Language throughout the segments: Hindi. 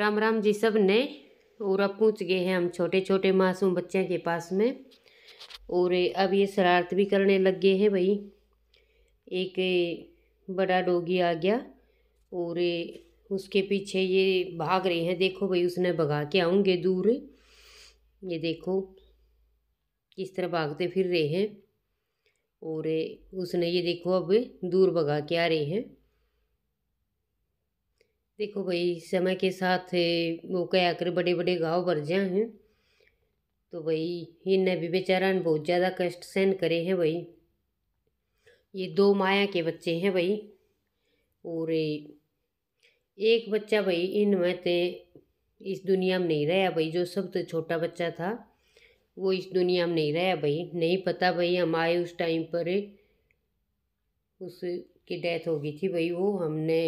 राम राम जी सब ने और अब पूछ गए हैं हम छोटे छोटे मासूम बच्चे के पास में और अब ये शरारत भी करने लग गए हैं भाई एक बड़ा डोगी आ गया और उसके पीछे ये भाग रहे हैं देखो भाई उसने भगा के आऊँगे दूर ये देखो किस तरह भागते फिर रहे हैं और उसने ये देखो अब दूर भगा के आ रहे हैं देखो भाई समय के साथ वो कह कर बड़े बड़े गाँव भर जाए हैं तो भाई इन्हें भी बेचारा ने बहुत ज़्यादा कष्ट सहन करे हैं भाई ये दो माया के बच्चे हैं भाई और एक बच्चा भाई इनमें तो इस दुनिया में नहीं रहा भाई जो सब तो छोटा बच्चा था वो इस दुनिया में नहीं रहा भाई नहीं पता भाई हम आए उस टाइम पर उसकी डेथ हो गई थी भाई वो हमने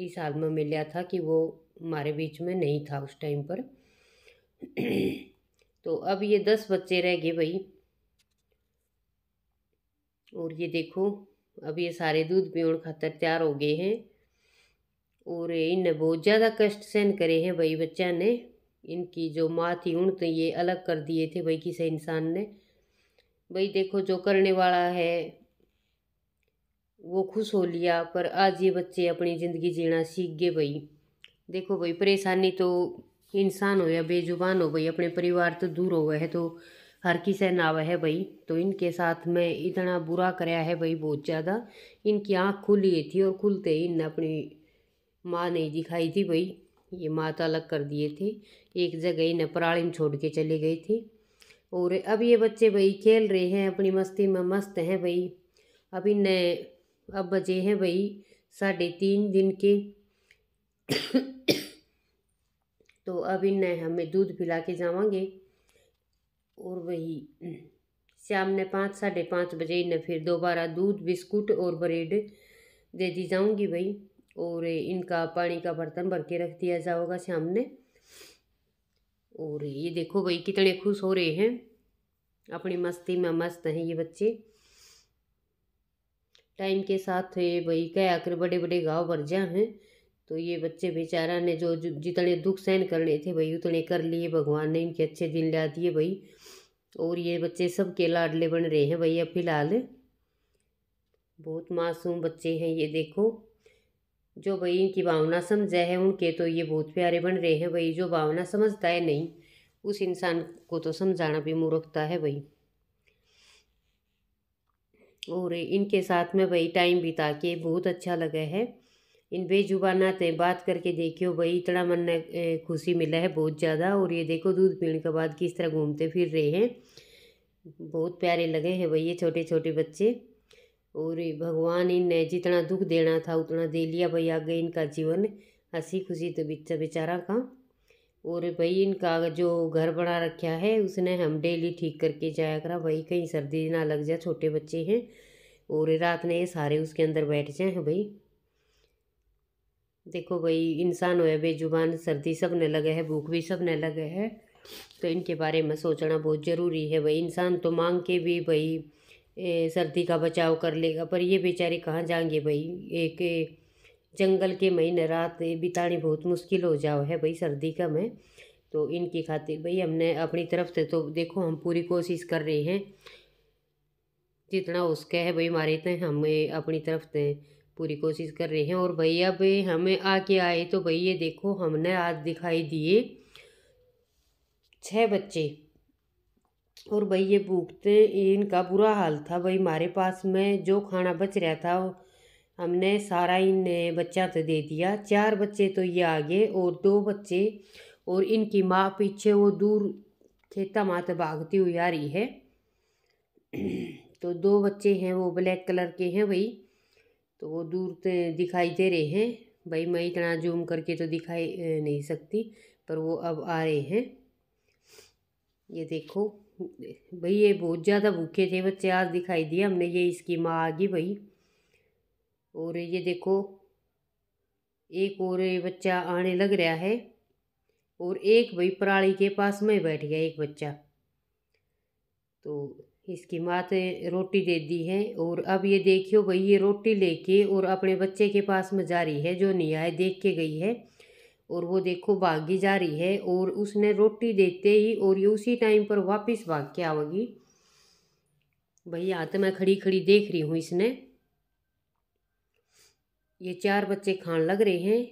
इस हाल में मिला था कि वो हमारे बीच में नहीं था उस टाइम पर तो अब ये दस बच्चे रह गए भाई और ये देखो अब ये सारे दूध पीण खातर तैयार हो गए हैं और इनने बहुत ज़्यादा कष्ट सहन करे हैं भाई बच्चा ने इनकी जो माँ थी उन तो ये अलग कर दिए थे भाई किसी इंसान ने भाई देखो जो करने वाला है वो खुश हो लिया पर आज ये बच्चे अपनी ज़िंदगी जीना सीख गए भाई देखो भाई परेशानी तो इंसान हो या बेजुबान हो भाई अपने परिवार तो दूर हो गए है तो हर किसे नाव है भाई तो इनके साथ में इतना बुरा कराया है भाई बहुत ज़्यादा इनकी आँख खुली थी और खुलते ही इनने अपनी माँ नहीं दिखाई थी भाई ये माँ तो अलग कर दिए थे एक जगह इन्हें पराली में छोड़ के चले गए थे और अब ये बच्चे भाई खेल रहे हैं अपनी मस्ती में मस्त हैं भाई अब इन्हें अब बजे हैं वही साढ़े तीन दिन के तो अब इन हमें दूध पिला के जावांगे और वही शाम ने पाँच साढ़े पाँच बजे इन्हें फिर दोबारा दूध बिस्कुट और ब्रेड दे दी जाऊंगी भाई और इनका पानी का बर्तन भर के रख दिया जाओगा शाम ने और ये देखो भाई कितने खुश हो रहे हैं अपनी मस्ती में मस्त हैं ये बच्चे टाइम के साथ ये वही कह आकर बड़े बड़े गाँव भर जा हैं तो ये बच्चे बेचारा ने जो जितने दुख सहन करने थे भाई उतने कर लिए भगवान ने इनके अच्छे दिन ला दिए भाई और ये बच्चे सब के लाडले बन रहे हैं भैया फिलहाल बहुत मासूम बच्चे हैं ये देखो जो भाई इनकी भावना समझे है उनके तो ये बहुत प्यारे बन रहे हैं भाई जो भावना समझता है नहीं उस इंसान को तो समझाना भी मूर्खता है भाई और इनके साथ में भाई टाइम बिता के बहुत अच्छा लगा है इन बेजुबाना ते बात करके देखियो भाई इतना मन ने खुशी मिला है बहुत ज़्यादा और ये देखो दूध पीने के बाद किस तरह घूमते फिर रहे हैं बहुत प्यारे लगे हैं भाई ये छोटे छोटे बच्चे और भगवान इनने जितना दुख देना था उतना दे लिया भाई आगे इनका जीवन हंसी खुशी तो बिचा बेचारा का और भाई इनका जो घर बना रखा है उसने हम डेली ठीक करके जाया करा भाई कहीं सर्दी ना लग जाए छोटे बच्चे हैं और रात ने ये सारे उसके अंदर बैठ जाए हैं भाई देखो भाई इंसान हो बेजुबान सर्दी सब ने लगे है भूख भी सब ने लगे है तो इनके बारे में सोचना बहुत ज़रूरी है भाई इंसान तो मांग के भी भाई सर्दी का बचाव कर लेगा पर ये बेचारे कहाँ जाएंगे भाई एक जंगल के महीने रात बितानी बहुत मुश्किल हो जाओ है भाई सर्दी का मैं तो इनकी खातिर भाई हमने अपनी तरफ से तो देखो हम पूरी कोशिश कर रहे हैं जितना उसके है भाई मारे थे हमें अपनी तरफ से पूरी कोशिश कर रहे हैं और भैया भाई हमें आके आए तो भाई ये देखो हमने आज दिखाई दिए छः बच्चे और भाई ये भूखते इनका बुरा हाल था भाई हमारे पास में जो खाना बच रहा था हमने सारा इन बच्चा तो दे दिया चार बच्चे तो ये आ गए और दो बच्चे और इनकी माँ पीछे वो दूर खेता माँ तो भागती हुई आ रही है तो दो बच्चे हैं वो ब्लैक कलर के हैं भाई तो वो दूर तो दिखाई दे रहे हैं भाई मैं इतना जूम करके तो दिखाई नहीं सकती पर वो अब आ रहे हैं ये देखो भाई ये बहुत ज़्यादा भूखे थे बच्चे आज दिखाई दिया हमने ये इसकी माँ आ गई भाई और ये देखो एक और बच्चा आने लग रहा है और एक भाई पराली के पास में बैठ गया एक बच्चा तो इसकी माँ ने तो रोटी दे दी है और अब ये देखियो भाई ये रोटी लेके और अपने बच्चे के पास में जा रही है जो निया देख के गई है और वो देखो भागी जा रही है और उसने रोटी देते ही और ये उसी टाइम पर वापस भाग के आवेगी भाई यहाँ तो मैं खड़ी खड़ी देख रही हूँ इसने ये चार बच्चे खान लग रहे हैं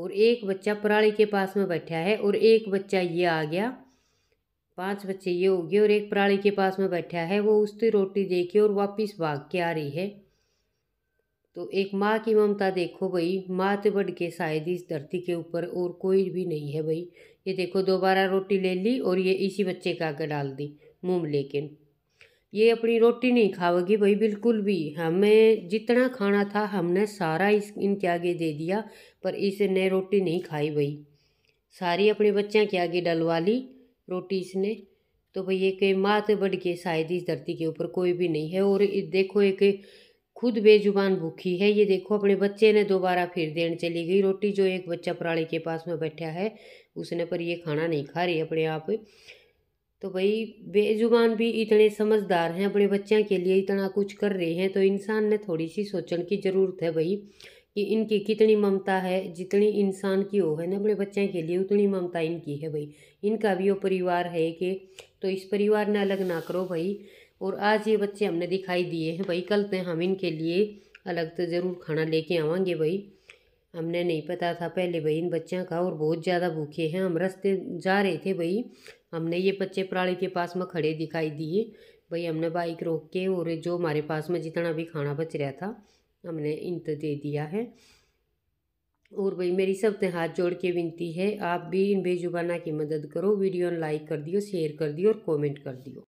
और एक बच्चा पराली के पास में बैठा है और एक बच्चा ये आ गया पांच बच्चे ये हो गए और एक पराली के पास में बैठा है वो उसकी रोटी दे के और वापस भाग के आ रही है तो एक माँ की ममता देखो भाई माँ तो बढ़ के शायद इस धरती के ऊपर और कोई भी नहीं है भाई ये देखो दोबारा रोटी ले ली और ये इसी बच्चे का आगे डाल दी मुँह लेकिन ये अपनी रोटी नहीं खाओगी भाई बिल्कुल भी हमें जितना खाना था हमने सारा इस इनके आगे दे दिया पर इसने रोटी नहीं खाई भाई सारी अपने बच्चों के आगे डलवा ली रोटी इसने तो भाई एक मात बढ़ के शायद इस धरती के ऊपर कोई भी नहीं है और देखो एक खुद बेजुबान भूखी है ये देखो अपने बच्चे ने दोबारा फिर देन चली गई रोटी जो एक बच्चा पराली के पास में बैठा है उसने पर ये खाना नहीं खा रही अपने आप तो भाई बेजुबान भी इतने समझदार हैं अपने बच्चों के लिए इतना कुछ कर रहे हैं तो इंसान ने थोड़ी सी सोचने की ज़रूरत है भाई कि इनकी कितनी ममता है जितनी इंसान की हो है ना अपने बच्चे के लिए उतनी ममता इनकी है भाई इनका भी वो परिवार है कि तो इस परिवार ने अलग ना करो भाई और आज ये बच्चे हमने दिखाई दिए हैं भाई कल तो हम इनके लिए अलग तो ज़रूर खाना लेके आवेंगे भाई हमने नहीं पता था पहले भाई इन बच्चों का और बहुत ज़्यादा भूखे हैं हम रस्ते जा रहे थे भाई हमने ये बच्चे प्राणी के पास में खड़े दिखाई दिए भाई हमने बाइक रोक के और जो हमारे पास में जितना भी खाना बच रहा था हमने इंत तो दे दिया है और भाई मेरी सब हाथ जोड़ के विनती है आप भी इन बेजुबाना की मदद करो वीडियो लाइक कर दियो शेयर कर दियो और कमेंट कर दियो